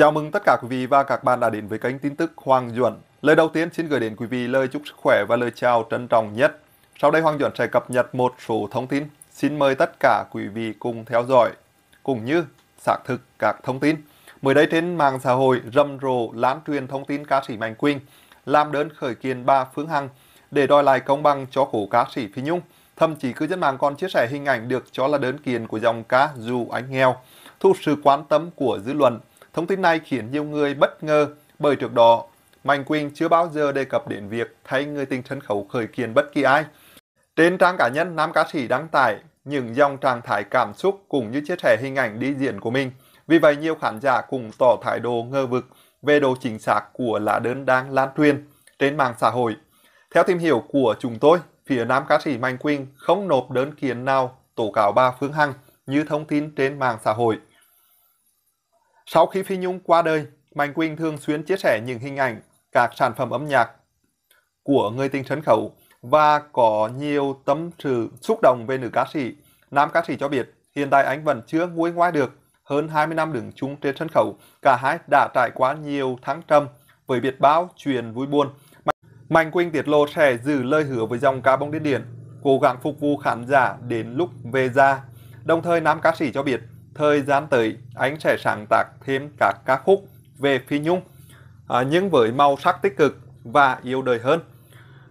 Chào mừng tất cả quý vị và các bạn đã đến với kênh tin tức Hoàng Duẩn. Lời đầu tiên xin gửi đến quý vị lời chúc sức khỏe và lời chào trân trọng nhất. Sau đây Hoàng Duẩn sẽ cập nhật một số thông tin. Xin mời tất cả quý vị cùng theo dõi, cũng như xác thực các thông tin. Mới đây trên mạng xã hội rầm rộ lan truyền thông tin ca sĩ Mạnh Quỳnh làm đơn khởi kiện ba Phương Hằng để đòi lại công bằng cho cổ ca sĩ Phi Nhung. Thậm chí cư dân mạng còn chia sẻ hình ảnh được cho là đơn kiện của dòng ca dù anh nghèo, thu sự quan tâm của dư luận Thông tin này khiến nhiều người bất ngờ bởi trước đó, Mạnh Quỳnh chưa bao giờ đề cập đến việc thay người tình sân khấu khởi kiện bất kỳ ai. Trên trang cá nhân, nam ca sĩ đăng tải những dòng trạng thái cảm xúc cũng như chia sẻ hình ảnh đi diễn của mình. Vì vậy, nhiều khán giả cùng tỏ thái độ ngơ vực về độ chính xác của lá đơn đang lan truyền trên mạng xã hội. Theo tìm hiểu của chúng tôi, phía nam ca sĩ Mạnh Quỳnh không nộp đơn kiện nào tố cáo bà Phương Hằng như thông tin trên mạng xã hội. Sau khi Phi Nhung qua đời, Mạnh Quỳnh thường xuyên chia sẻ những hình ảnh, các sản phẩm âm nhạc của người tình sân khấu và có nhiều tâm sự xúc động về nữ ca sĩ. Nam ca sĩ cho biết, hiện tại anh vẫn chưa nguôi ngoai được. Hơn 20 năm đứng chung trên sân khấu, cả hai đã trải qua nhiều tháng trầm với biệt bao truyền vui buồn. Mạnh Quỳnh tiết lộ sẽ giữ lời hứa với dòng ca bóng điên điển, cố gắng phục vụ khán giả đến lúc về già. Đồng thời, nam ca sĩ cho biết, thời gian tới anh sẽ sáng tác thêm các ca khúc về Phi Nhung à, nhưng với màu sắc tích cực và yêu đời hơn.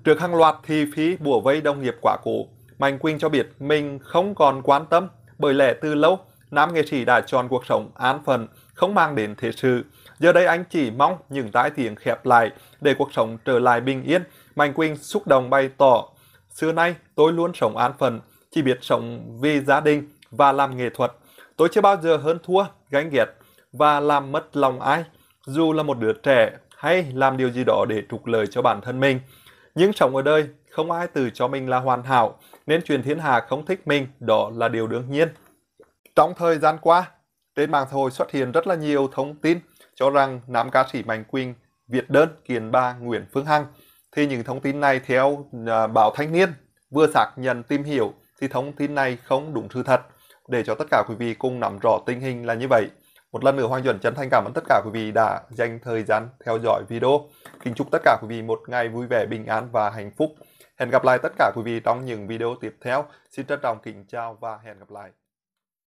Trước hàng loạt thi phí bùa vây đồng nghiệp quả cũ, Mạnh Quỳnh cho biết mình không còn quan tâm bởi lẽ từ lâu nam nghệ sĩ đã chọn cuộc sống an phận, không mang đến thế sự. Giờ đây anh chỉ mong những tái tiếng khép lại để cuộc sống trở lại bình yên. Mạnh Quỳnh xúc động bày tỏ, xưa nay tôi luôn sống an phận, chỉ biết sống vì gia đình và làm nghệ thuật. Tôi chưa bao giờ hơn thua, ganh ghét và làm mất lòng ai, dù là một đứa trẻ hay làm điều gì đó để trục lợi cho bản thân mình. Nhưng sống ở đây không ai từ cho mình là hoàn hảo, nên truyền thiên hạ không thích mình, đó là điều đương nhiên. Trong thời gian qua, trên mạng xã hội xuất hiện rất là nhiều thông tin cho rằng nam ca sĩ Mạnh Quỳnh Việt đơn kiền ba Nguyễn Phương Hằng. Thì những thông tin này theo à, báo Thanh Niên vừa xác nhận tìm hiểu thì thông tin này không đúng sự thật để cho tất cả quý vị cùng nắm rõ tình hình là như vậy. Một lần nữa Hoàng Duẩn chân thành cảm ơn tất cả quý vị đã dành thời gian theo dõi video. Kính chúc tất cả quý vị một ngày vui vẻ, bình an và hạnh phúc. Hẹn gặp lại tất cả quý vị trong những video tiếp theo. Xin trân trọng kính chào và hẹn gặp lại.